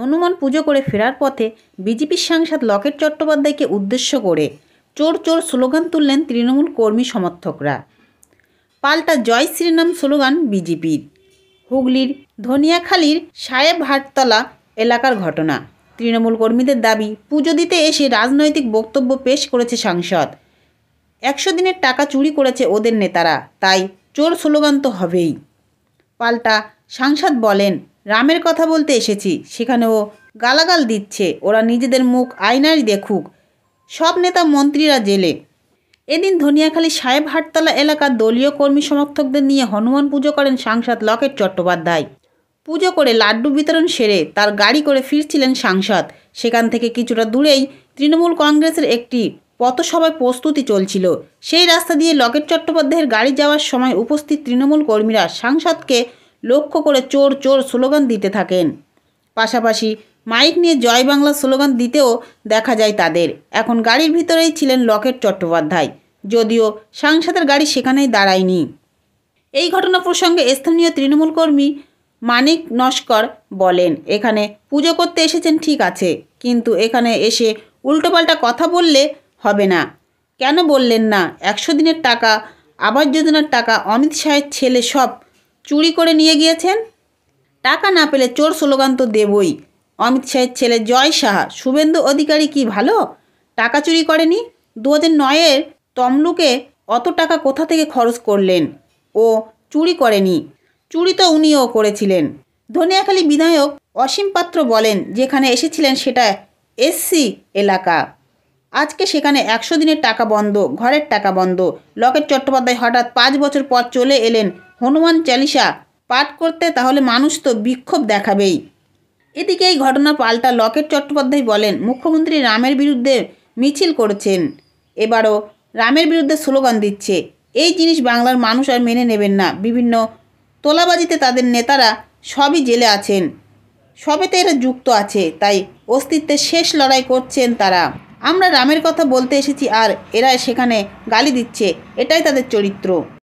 হনুমান পুজো করে ফেরার পথে বিজেপির সাংসদ লকেট চট্টোপাধ্যায়কে উদ্দেশ্য করে চোর চোর স্লোগান তুললেন তৃণমূল কর্মী সমর্থকরা পাল্টা জয় শ্রীনাম স্লোগান বিজেপির হুগলির ধনিয়াখালীর সাহেব হাটতলা এলাকার ঘটনা তৃণমূল কর্মীদের দাবি পুজো দিতে এসে রাজনৈতিক বক্তব্য পেশ করেছে সাংসদ একশো দিনের টাকা চুরি করেছে ওদের নেতারা তাই চোর স্লোগান তো হবেই পাল্টা সাংসদ বলেন রামের কথা বলতে এসেছি সেখানেও গালাগাল দিচ্ছে ওরা নিজেদের মুখ আয়নারি দেখুক সব নেতা মন্ত্রীরা জেলে এদিন ধনিয়াখালী সাহেব হাটতলা এলাকার দলীয় কর্মী সমর্থকদের নিয়ে হনুমান পুজো করেন সাংসদ লকেট চট্টোপাধ্যায় পুজো করে লাড্ডু বিতরণ সেরে তার গাড়ি করে ফিরছিলেন সাংসদ সেখান থেকে কিছুটা দূরেই তৃণমূল কংগ্রেসের একটি পথসভায় প্রস্তুতি চলছিল সেই রাস্তা দিয়ে লকেট চট্টোপাধ্যায়ের গাড়ি যাওয়ার সময় উপস্থিত তৃণমূল কর্মীরা সাংসদকে লক্ষ্য করে চোর চোর স্লোগান দিতে থাকেন পাশাপাশি মাইক নিয়ে জয় বাংলা স্লোগান দিতেও দেখা যায় তাদের এখন গাড়ির ভিতরেই ছিলেন লকেট চট্টোপাধ্যায় যদিও সাংসদের গাড়ি সেখানেই দাঁড়ায়নি এই ঘটনা প্রসঙ্গে স্থানীয় তৃণমূল কর্মী মানিক নস্কর বলেন এখানে পুজো করতে এসেছেন ঠিক আছে কিন্তু এখানে এসে উল্টোপাল্টা কথা বললে হবে না কেন বললেন না একশো দিনের টাকা আবাস যোজনার টাকা অমিত শাহের ছেলে সব চুরি করে নিয়ে গিয়েছেন টাকা না পেলে চোর স্লোগান তো দেবই অমিত শাহের ছেলে জয় সাহা শুভেন্দু অধিকারী কি ভালো টাকা চুরি করেনি দু হাজার নয়ের তমলুকে অত টাকা কোথা থেকে খরচ করলেন ও চুরি করেনি চুরি তো উনিও করেছিলেন ধনিয়াখালী বিধায়ক অসীম পাত্র বলেন যেখানে এসেছিলেন সেটা এসসি এলাকা আজকে সেখানে একশো দিনের টাকা বন্ধ ঘরের টাকা বন্ধ লকেট চট্টোপাধ্যায় হঠাৎ পাঁচ বছর পর চলে এলেন হনুমান চালিসা পাঠ করতে তাহলে মানুষ তো বিক্ষোভ দেখাবেই এদিকে এই ঘটনা পাল্টা লকেট চট্টোপাধ্যায় বলেন মুখ্যমন্ত্রী রামের বিরুদ্ধে মিছিল করেছেন এবারও রামের বিরুদ্ধে স্লোগান দিচ্ছে এই জিনিস বাংলার মানুষ আর মেনে নেবেন না বিভিন্ন তোলাবাজিতে তাদের নেতারা সবই জেলে আছেন সবেতে এরা যুক্ত আছে তাই অস্তিত্বের শেষ লড়াই করছেন তারা আমরা রামের কথা বলতে এসেছি আর এরা সেখানে গালি দিচ্ছে এটাই তাদের চরিত্র